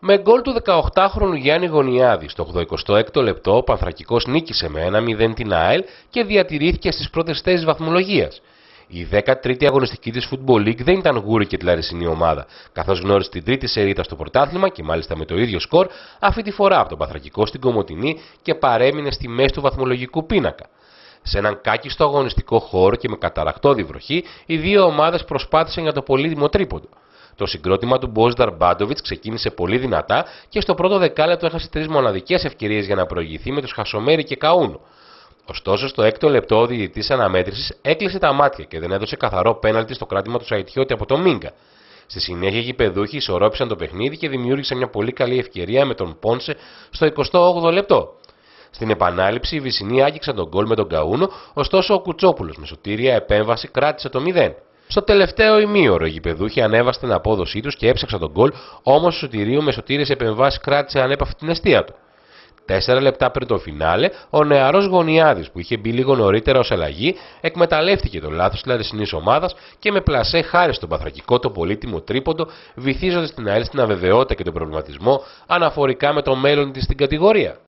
Με γκολ του 18χρονου Γιάννη Γωνιάδη στο 86ο λεπτό ο Πανθρακικός νίκησε με 1-0 την ΑΕΛ και διατηρήθηκε στις πρώτες θέσεις βαθμολογίας. Η 13η αγωνιστική της Football League δεν ήταν γούρη και τη λαρισινή ομάδα, καθώς γνώρισε την τρίτη σερίτα στο πρωτάθλημα και μάλιστα με το ίδιο σκορ, αυτή τη φορά από τον Παθρακικό στην Κομωτινή και παρέμεινε στη μέση του βαθμολογικού πίνακα. Σε έναν κάκιστο αγωνιστικό χώρο και με καταρακτόδη βροχή, οι δύο ομάδες προσπάθησαν για το πολύτιμο τρίποντο. Το συγκρότημα του Μπόζνταρ Μπάντοβιτ ξεκίνησε πολύ δυνατά και στο πρώτο δεκάλεπτο έχασε τρεις μοναδικές ευκαιρίες για να προηγηθεί με τους Χασομέρι και Καούνου. Ωστόσο, στο έκτο λεπτό ο διαιτητής αναμέτρησης έκλεισε τα μάτια και δεν έδωσε καθαρό πέναλτι στο κράτημα του Σαϊτιώτη από το Μίγκα. Στη συνέχεια, οι παιδούχοι ισορρόπησαν το παιχνίδι και δημιούργησαν μια πολύ καλή ευκαιρία με τον Πόνσε στο 28ο λεπτό. Στην επανάληψη, οι Βυσσινοί άγγιξαν τον γκολ με τον Καούνο, ωστόσο ο Κουτσόπουλος με σωτήρια επέμβαση κράτησε το 0. Στο τελευταίο ημίωρο οι γηπεδούχοι ανέβασαν την απόδοσή τους και έψαξαν τον κόλ, όμω ο Σωτηρίου με σωτήρε επεμβάσει κράτησε ανέπαφη την αιστεία του. Τέσσερα λεπτά πριν το φινάλε, ο νεαρός Γωνιάδη που είχε μπει λίγο νωρίτερα ως αλλαγή εκμεταλλεύτηκε το λάθος της λαρισινή ομάδας και με πλασέ χάρη στον παθρακικό το πολύτιμο τρίποντο, βυθίζοντας την ΑΕΛ στην αβεβαιότητα και τον προβληματισμό αναφορικά με το μέλλον της στην κατηγορία.